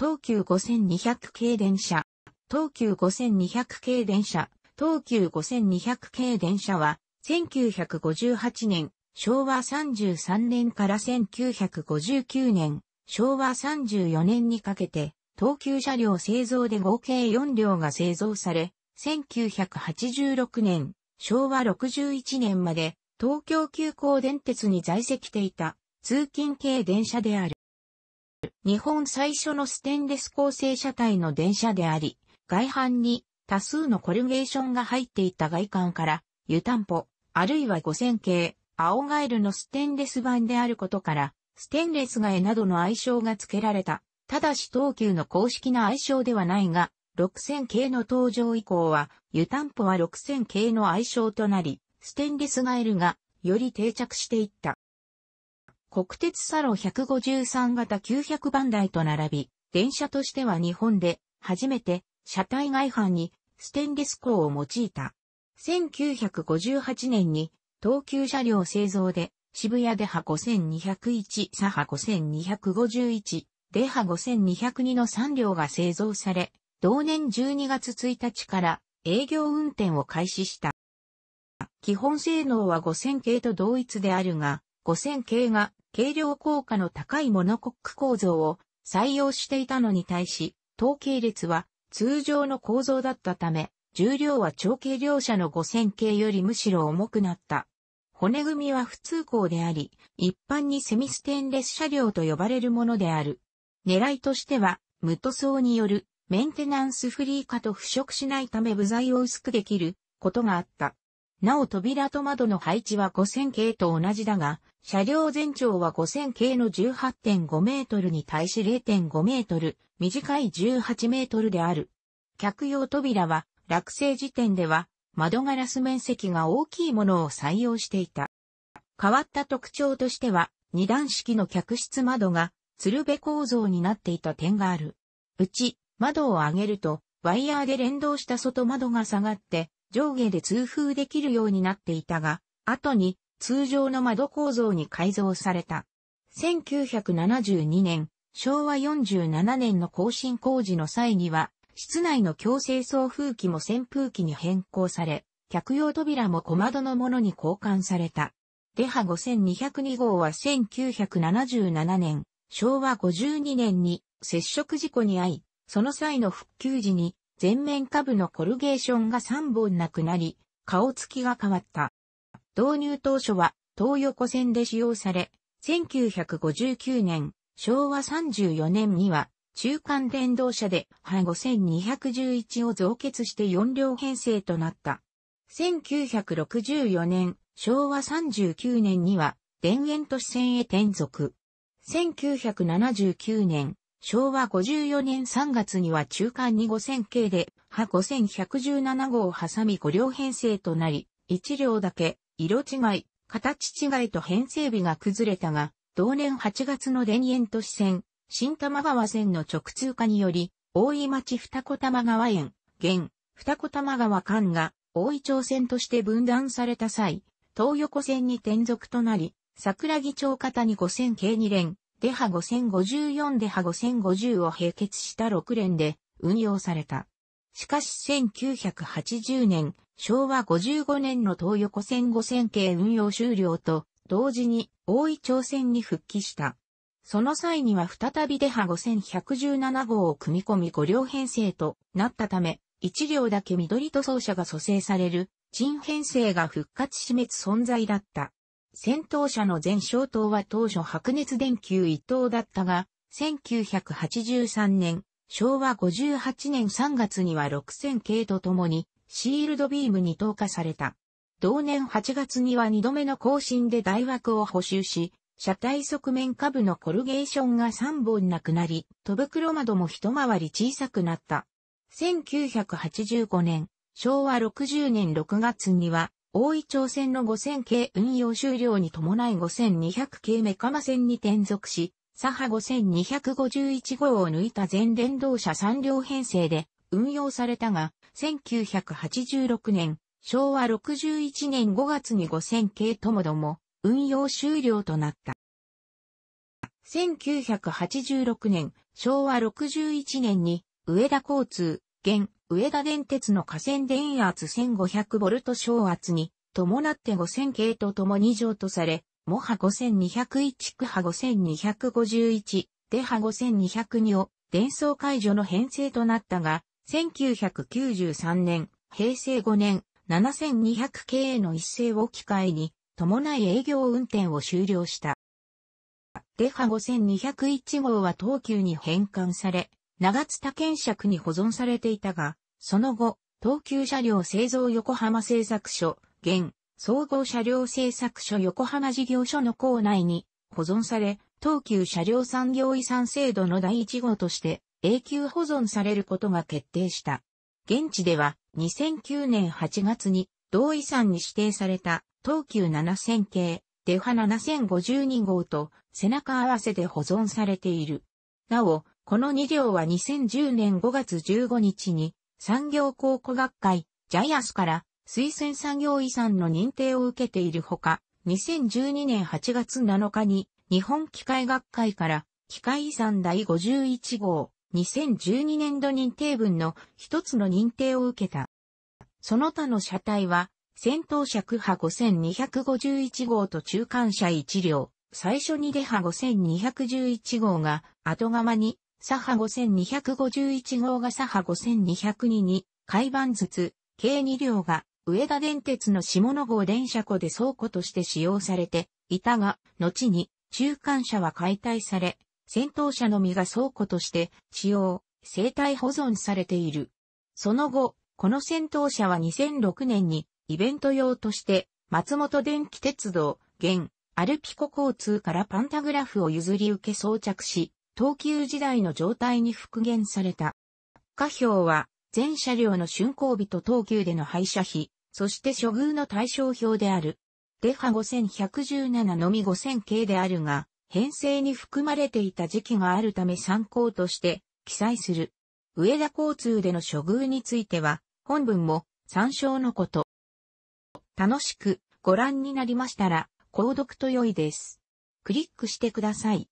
東急5200系電車。東急5200系電車。東急5200系電車は、1958年、昭和33年から1959年、昭和34年にかけて、東急車両製造で合計4両が製造され、1986年、昭和61年まで、東京急行電鉄に在籍していた、通勤系電車である。日本最初のステンレス構成車体の電車であり、外反に多数のコルゲーションが入っていた外観から、湯たんぽ、あるいは五線形、青ガエルのステンレス板であることから、ステンレスガエなどの愛称が付けられた。ただし東急の公式な愛称ではないが、6000系の登場以降は、湯たんぽは6000系の愛称となり、ステンレスガエルがより定着していった。国鉄サロ153型900番台と並び、電車としては日本で初めて車体外反にステンレス鋼を用いた。1958年に東急車両製造で渋谷で波5201、左波5251、で波5202の3両が製造され、同年12月1日から営業運転を開始した。基本性能は5000系と同一であるが、5000系が軽量効果の高いモノコック構造を採用していたのに対し、統計列は通常の構造だったため、重量は超軽量車の5000系よりむしろ重くなった。骨組みは普通鋼であり、一般にセミステンレス車両と呼ばれるものである。狙いとしては、無塗装によるメンテナンスフリー化と腐食しないため部材を薄くできることがあった。なお扉と窓の配置は5000系と同じだが、車両全長は5000系の18.5メートルに対し0.5メートル、短い18メートルである。客用扉は、落成時点では、窓ガラス面積が大きいものを採用していた。変わった特徴としては、二段式の客室窓が、鶴瓶構造になっていた点がある。うち、窓を上げると、ワイヤーで連動した外窓が下がって、上下で通風できるようになっていたが、後に通常の窓構造に改造された。1972年、昭和47年の更新工事の際には、室内の強制送風機も扇風機に変更され、客用扉も小窓のものに交換された。デハ5202号は1977年、昭和52年に接触事故に遭い、その際の復旧時に前面下部のコルゲーションが3本なくなり、顔つきが変わった。導入当初は東横線で使用され、1959年、昭和34年には中間電動車でハ5211を増結して4両編成となった。1964年、昭和39年には田園都市線へ転属。1979年、昭和54年3月には中間に5000系で、波5117号を挟み5両編成となり、1両だけ、色違い、形違いと編成日が崩れたが、同年8月の田園都市線、新玉川線の直通化により、大井町二子玉川園、現、二子玉川間が大井町線として分断された際、東横線に転属となり、桜木町方に5000系2連、デハ5054デハ5050を併結した6連で運用された。しかし1980年、昭和55年の東横線5000系運用終了と同時に大井朝鮮に復帰した。その際には再びデハ5117号を組み込み5両編成となったため、1両だけ緑塗装車が蘇生される、陳編成が復活死滅存在だった。先頭車の前消灯は当初白熱電球一灯だったが、1983年、昭和58年3月には6000系とともに、シールドビームに投下された。同年8月には2度目の更新で大枠を補修し、車体側面下部のコルゲーションが3本なくなり、戸袋窓も一回り小さくなった。1985年、昭和60年6月には、大井町線の5000系運用終了に伴い5200系目マ線に転属し、左派5251号を抜いた全電動車3両編成で運用されたが、1986年、昭和61年5月に5000系ともども運用終了となった。1986年、昭和61年に上田交通、現、上田電鉄の河川電圧 1500V 小圧に、伴って5000系とともに上とされ、モハ5201区波5251、デハ5202を、伝送解除の編成となったが、1993年、平成5年、7200系への一斉を機会に、伴い営業運転を終了した。デハ5201号は東急に変換され、長津田検尺に保存されていたが、その後、東急車両製造横浜製作所、現、総合車両製作所横浜事業所の構内に保存され、東急車両産業遺産制度の第一号として永久保存されることが決定した。現地では2009年8月に同遺産に指定された東急7000系、デハァ7052号と背中合わせで保存されている。なお、この2両は2010年5月15日に産業考古学会ジャイアスから推薦産業遺産の認定を受けているほか、2012年8月7日に日本機械学会から機械遺産第51号2012年度認定文の一つの認定を受けた。その他の車体は先頭車区派5251号と中間車1両、最初に出派5211号が後釜に左派5251号が左派5202に、海ず筒、計2両が、上田電鉄の下野号電車庫で倉庫として使用されていたが、後に中間車は解体され、戦闘車のみが倉庫として使用、生態保存されている。その後、この戦闘車は2006年にイベント用として松本電気鉄道、現、アルピコ交通からパンタグラフを譲り受け装着し、東急時代の状態に復元された。下表は、全車両の竣工日と東急での廃車費、そして処遇の対象表である。デハ5117のみ5000系であるが、編成に含まれていた時期があるため参考として記載する。上田交通での処遇については、本文も参照のこと。楽しくご覧になりましたら、購読と良いです。クリックしてください。